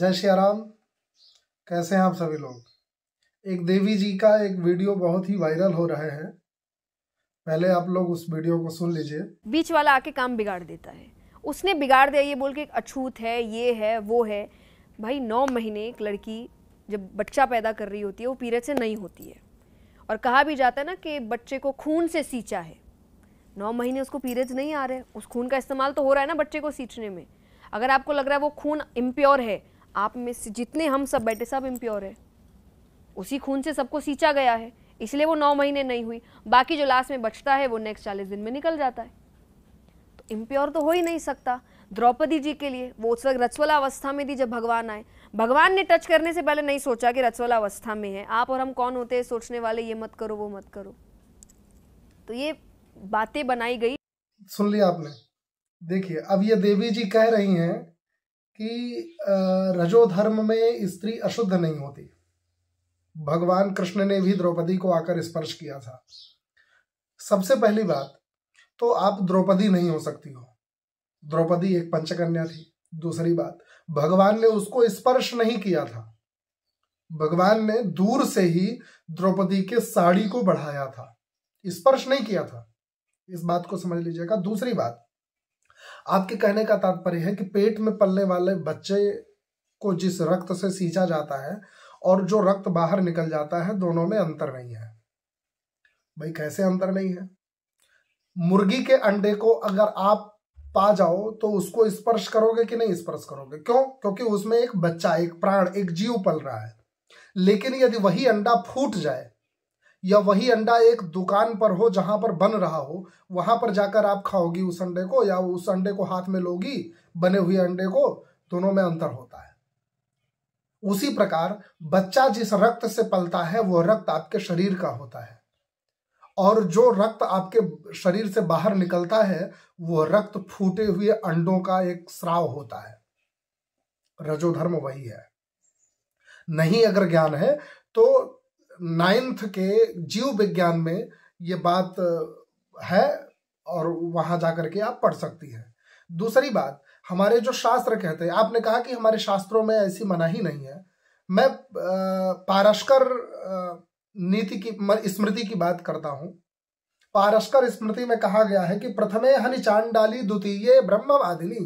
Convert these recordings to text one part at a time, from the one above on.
जय श्री राम कैसे हैं आप सभी लोग एक देवी जी का एक वीडियो बहुत ही वायरल हो रहे हैं पहले आप लोग उस वीडियो को सुन लीजिए बीच वाला आके काम बिगाड़ देता है उसने बिगाड़ दिया ये बोल के अछूत है ये है वो है भाई नौ महीने एक लड़की जब बच्चा पैदा कर रही होती है वो पीरियड से नहीं होती है और कहा भी जाता है ना कि बच्चे को खून से सींचा है नौ महीने उसको पीरियड्स नहीं आ रहे उस खून का इस्तेमाल तो हो रहा है ना बच्चे को सींचने में अगर आपको लग रहा है वो खून इम्प्योर है आप में से जितने हम सब बैठे सब इम्प्योर है उसी खून से सबको सींचा गया है इसलिए वो नौ महीने नहीं हुई बाकी जो लास्ट में बचता है वो नेक्स्ट चालीस दिन में निकल जाता है तो इम्प्योर तो हो ही नहीं सकता द्रौपदी जी के लिए वो उस वक्त रचवला अवस्था में थी जब भगवान आए भगवान ने टच करने से पहले नहीं सोचा कि रचवला अवस्था में है आप और हम कौन होते हैं सोचने वाले ये मत करो वो मत करो तो ये बातें बनाई गई सुन लिया आपने देखिए अब ये देवी जी कह रही हैं कि रजोधर्म में स्त्री अशुद्ध नहीं होती भगवान कृष्ण ने भी द्रौपदी को आकर स्पर्श किया था सबसे पहली बात तो आप द्रौपदी नहीं हो सकती हो द्रौपदी एक पंचकन्या थी दूसरी बात भगवान ने उसको स्पर्श नहीं किया था भगवान ने दूर से ही द्रौपदी के साड़ी को बढ़ाया था स्पर्श नहीं किया था इस बात को समझ लीजिएगा दूसरी बात आपके कहने का तात्पर्य है कि पेट में पलने वाले बच्चे को जिस रक्त से सींचा जाता है और जो रक्त बाहर निकल जाता है दोनों में अंतर नहीं है भाई कैसे अंतर नहीं है मुर्गी के अंडे को अगर आप पा जाओ तो उसको स्पर्श करोगे कि नहीं स्पर्श करोगे क्यों क्योंकि उसमें एक बच्चा एक प्राण एक जीव पल रहा है लेकिन यदि वही अंडा फूट जाए या वही अंडा एक दुकान पर हो जहां पर बन रहा हो वहां पर जाकर आप खाओगी उस अंडे को या उस अंडे को हाथ में लोगी बने हुए अंडे को दोनों में अंतर होता है उसी प्रकार बच्चा जिस रक्त से पलता है वह रक्त आपके शरीर का होता है और जो रक्त आपके शरीर से बाहर निकलता है वह रक्त फूटे हुए अंडों का एक स्राव होता है रजोधर्म वही है नहीं अगर ज्ञान है तो नाइन्थ के जीव विज्ञान में ये बात है और वहां जाकर के आप पढ़ सकती है दूसरी बात हमारे जो शास्त्र कहते हैं आपने कहा कि हमारे शास्त्रों में ऐसी मनाही नहीं है मैं पारस्कर नीति की स्मृति की बात करता हूं पारस्कर स्मृति में कहा गया है कि प्रथमे हनि चांडाली द्वितीय ब्रह्मवादिनी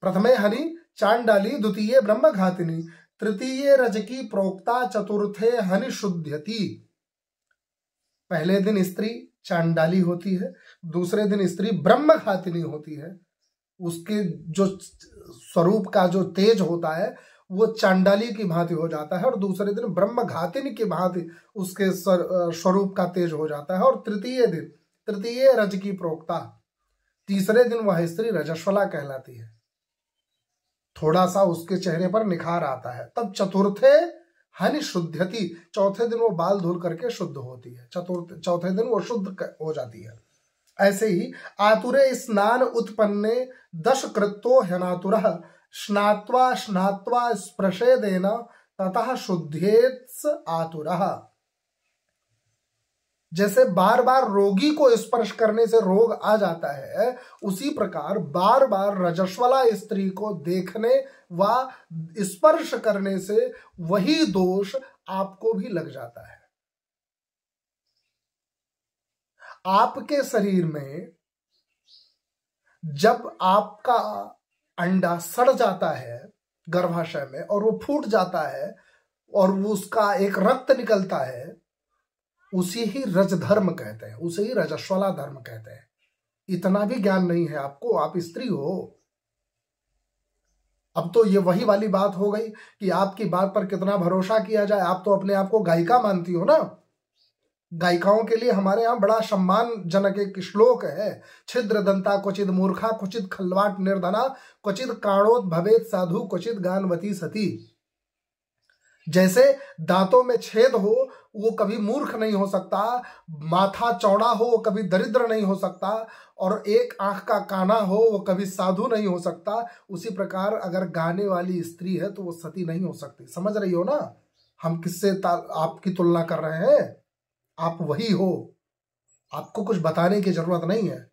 प्रथमे हनि चांडाली द्वितीय ब्रह्म घातिनी तृतीय रज की प्रोक्ता चतुर्थे हनि शुद्धति पहले दिन स्त्री चांडाली होती है दूसरे दिन स्त्री ब्रह्म खातिनी होती है उसके जो स्वरूप का जो तेज होता है वो चांडाली की भांति हो जाता है और दूसरे दिन ब्रह्म घातिनी की भांति उसके स्वरूप का तेज हो जाता है और तृतीय दिन तृतीय रज की प्रोक्ता तीसरे दिन वह स्त्री रजस्वला कहलाती है थोड़ा सा उसके चेहरे पर निखार आता है तब चतुर्थे हनि शुद्धति चौथे दिन वो बाल धुल करके शुद्ध होती है चतुर्थ चौथे दिन वो शुद्ध हो जाती है ऐसे ही आतुरे स्नान उत्पन्ने दश कृत्यो हनातुर स्नात्वा स्नात्वा स्पृशे देना तथा शुद्धेत्स आतुरा जैसे बार बार रोगी को स्पर्श करने से रोग आ जाता है उसी प्रकार बार बार रजस्वला स्त्री को देखने व स्पर्श करने से वही दोष आपको भी लग जाता है आपके शरीर में जब आपका अंडा सड़ जाता है गर्भाशय में और वो फूट जाता है और उसका एक रक्त निकलता है उसे ही रज धर्म कहते हैं उसे ही रजस्वला धर्म कहते हैं इतना भी ज्ञान नहीं है आपको आप स्त्री हो अब तो ये वही वाली बात हो गई कि आपकी बात पर कितना भरोसा किया जाए आप तो अपने आप को गायिका मानती हो ना गायिकाओं के लिए हमारे यहाँ बड़ा सम्मानजनक एक श्लोक है छिद्र दंता क्वचित मूर्खा क्वचित खलवाट निर्धना क्वचित काणोत भवेत साधु क्वचित गानवती सती जैसे दांतों में छेद हो वो कभी मूर्ख नहीं हो सकता माथा चौड़ा हो वो कभी दरिद्र नहीं हो सकता और एक आंख का काना हो वो कभी साधु नहीं हो सकता उसी प्रकार अगर गाने वाली स्त्री है तो वो सती नहीं हो सकती समझ रही हो ना हम किससे आपकी तुलना कर रहे हैं आप वही हो आपको कुछ बताने की जरूरत नहीं है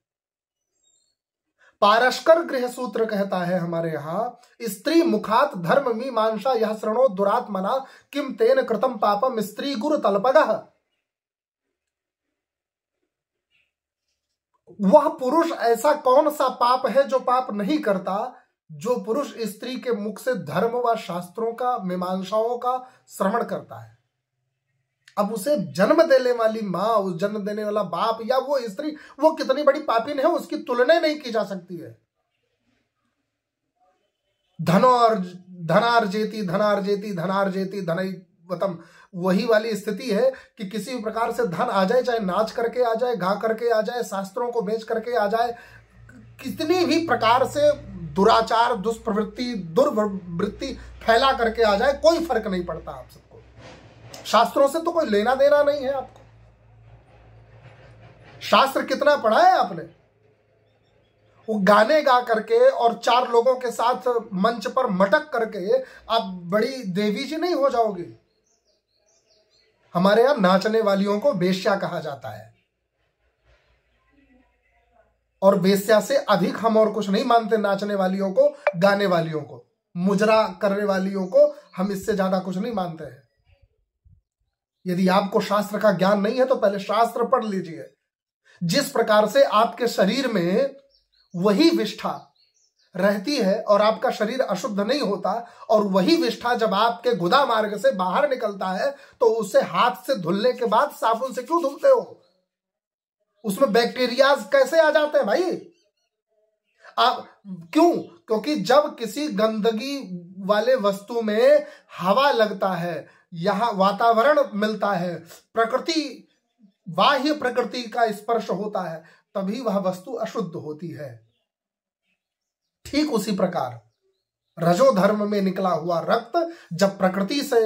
पारस्कर गृह सूत्र कहता है हमारे यहाँ स्त्री मुखात धर्म मीमांसा यह श्रणो दुरात्मना किम तेन कृतम पापम स्त्री गुरु तलपग वह पुरुष ऐसा कौन सा पाप है जो पाप नहीं करता जो पुरुष स्त्री के मुख से धर्म व शास्त्रों का मीमांसाओं का श्रवण करता है अब उसे जन्म देने वाली माँ उस जन्म देने वाला बाप या वो स्त्री वो कितनी बड़ी पापिन है उसकी तुलना नहीं की जा सकती है धनो और धनार्जेती धनार्जेती धनार्जेती धनई मतलब वही वाली स्थिति है कि किसी भी प्रकार से धन आ जाए चाहे नाच करके आ जाए गा करके आ जाए शास्त्रों को बेच करके आ जाए कितनी भी प्रकार से दुराचार दुष्प्रवृत्ति दुर्वृत्ति फैला करके आ जाए कोई फर्क नहीं पड़ता आपसे शास्त्रों से तो कोई लेना देना नहीं है आपको शास्त्र कितना पढ़ा है आपने वो गाने गा करके और चार लोगों के साथ मंच पर मटक करके आप बड़ी देवी जी नहीं हो जाओगे हमारे यहां नाचने वालियों को बेश्या कहा जाता है और वेश्या से अधिक हम और कुछ नहीं मानते नाचने वालियों को गाने वालियों को मुजरा करने वालियों को हम इससे ज्यादा कुछ नहीं मानते हैं यदि आपको शास्त्र का ज्ञान नहीं है तो पहले शास्त्र पढ़ लीजिए जिस प्रकार से आपके शरीर में वही विष्ठा रहती है और आपका शरीर अशुद्ध नहीं होता और वही विष्ठा जब आपके गुदा मार्ग से बाहर निकलता है तो उसे हाथ से धुलने के बाद साबुन से क्यों धुलते हो उसमें बैक्टीरिया कैसे आ जाते हैं भाई आप क्यों क्योंकि जब किसी गंदगी वाले वस्तु में हवा लगता है यहाँ वातावरण मिलता है प्रकृति बाह्य प्रकृति का स्पर्श होता है तभी वह वस्तु अशुद्ध होती है ठीक उसी प्रकार रजोधर्म में निकला हुआ रक्त जब प्रकृति से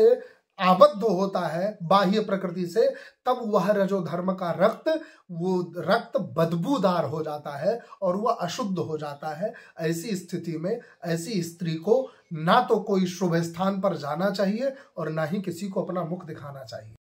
आबद्ध होता है बाह्य प्रकृति से तब वह रजोधर्म का रक्त वो रक्त बदबूदार हो जाता है और वह अशुद्ध हो जाता है ऐसी स्थिति में ऐसी स्त्री को ना तो कोई शुभ स्थान पर जाना चाहिए और ना ही किसी को अपना मुख दिखाना चाहिए